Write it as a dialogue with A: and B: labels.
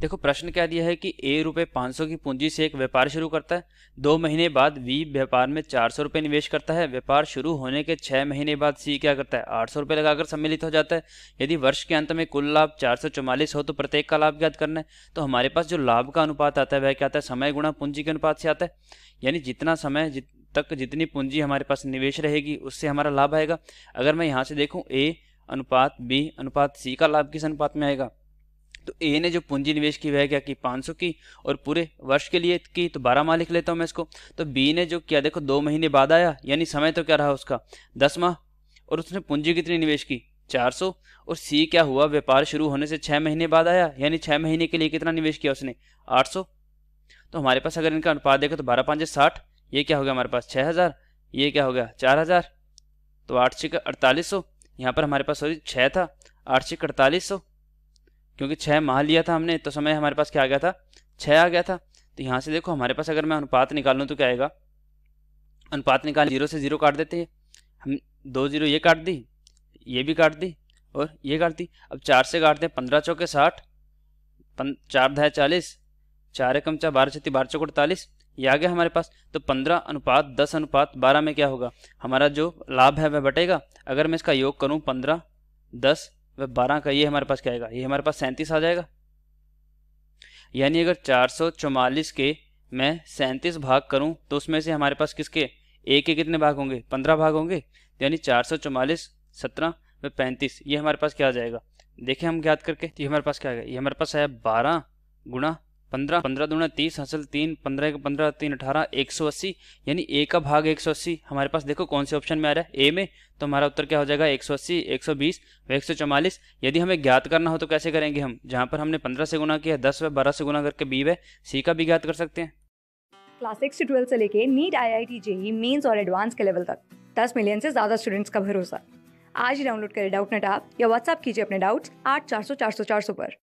A: देखो प्रश्न क्या दिया है कि ए रुपये पाँच सौ की पूंजी से एक व्यापार शुरू करता है दो महीने बाद वी व्यापार में चार सौ रुपये निवेश करता है व्यापार शुरू होने के छः महीने बाद सी क्या करता है आठ सौ रुपये लगाकर सम्मिलित हो जाता है यदि वर्ष के अंत में कुल लाभ चार सौ चौवालीस हो तो प्रत्येक का लाभ ज्ञात करना है तो हमारे पास जो लाभ का अनुपात आता है वह क्या आता है समय गुणा पूंजी के अनुपात से आता है यानी जितना समय जित तक जितनी पूंजी हमारे पास निवेश रहेगी उससे हमारा लाभ आएगा अगर मैं यहाँ से देखूँ ए अनुपात बी अनुपात सी का लाभ किस अनुपात में आएगा तो ए ने जो पूंजी निवेश की वह क्या की 500 की और पूरे वर्ष के लिए की तो 12 माह लिख लेता हूँ मैं इसको तो बी ने जो किया देखो दो महीने बाद आया यानी समय तो क्या रहा उसका दस माह और उसने पूंजी कितनी निवेश की 400 और सी क्या हुआ व्यापार शुरू होने से छः महीने बाद आया यानी छः महीने के लिए कितना निवेश किया उसने सौ तो हमारे पास अगर इनका अनुपात देखो तो बारह पाँच साठ ये क्या हो गया हमारे पास छः हज़ार ये क्या हो गया चार हज़ार तो आठ छिक अड़तालीस सौ यहाँ पर हमारे पास सॉरी छः था आठ छिक अड़तालीस सौ क्योंकि छः माह लिया था हमने तो समय हमारे पास क्या आ गया था छः आ गया था तो यहाँ से देखो हमारे पास अगर मैं अनुपात निकाल लूँ तो क्या आएगा अनुपात निकाल जीरो से जीरो काट देते हैं हम दो जीरो ये काट दी ये भी काट दी और ये काट दी अब चार से काटते हैं पंद्रह चौके साठ चार धाए चालीस चार एकम चार बारह छत्तीस बारह चौक अड़तालीस ये आ गया हमारे पास तो पंद्रह अनुपात दस अनुपात बारह में क्या होगा हमारा जो लाभ है वह बटेगा अगर मैं इसका योग करूँ पंद्रह दस वह बारह का ये हमारे पास क्या आएगा ये हमारे पास सैंतीस आ जाएगा यानी अगर चार सौ के मैं सैंतीस भाग करूं तो उसमें से हमारे पास किसके ए के कितने भाग होंगे पंद्रह भाग होंगे तो यानी चार सौ चौवालीस सत्रह व पैंतीस ये हमारे पास क्या आ जाएगा देखें हम याद करके तो ये हमारे पास क्या आएगा ये हमारे पास है बारह गुणा पंद्रह पंद्रह दूना तीस हासिल तीन पंद्रह का पंद्रह तीन अठारह एक सौ अस्सी यानी ए का भाग एक सौ अस्सी हमारे पास देखो कौन से ऑप्शन में आ रहा है ए में तो हमारा उत्तर क्या हो जाएगा एक सौ अस्सी एक सौ बीस व एक सौ चौवालीस यदि हमें ज्ञात करना हो तो कैसे करेंगे हम जहाँ पर हमने पंद्रह से गुना किया दस व बारह से गुना करके बी व सी का भी ज्ञात कर सकते हैं
B: क्लास सिक्स से ट्वेल्व से लेके NEET I I T JEE Mains और एडवांस के लेवल तक दस मिलियन से ज़्यादा स्टूडेंट्स का भरोसा आज ही डाउनलोड करें डाउट नेट आप या व्हाट्सअप कीजिए अपने डाउट्स आठ चार सौ चार सौ चार सौ पर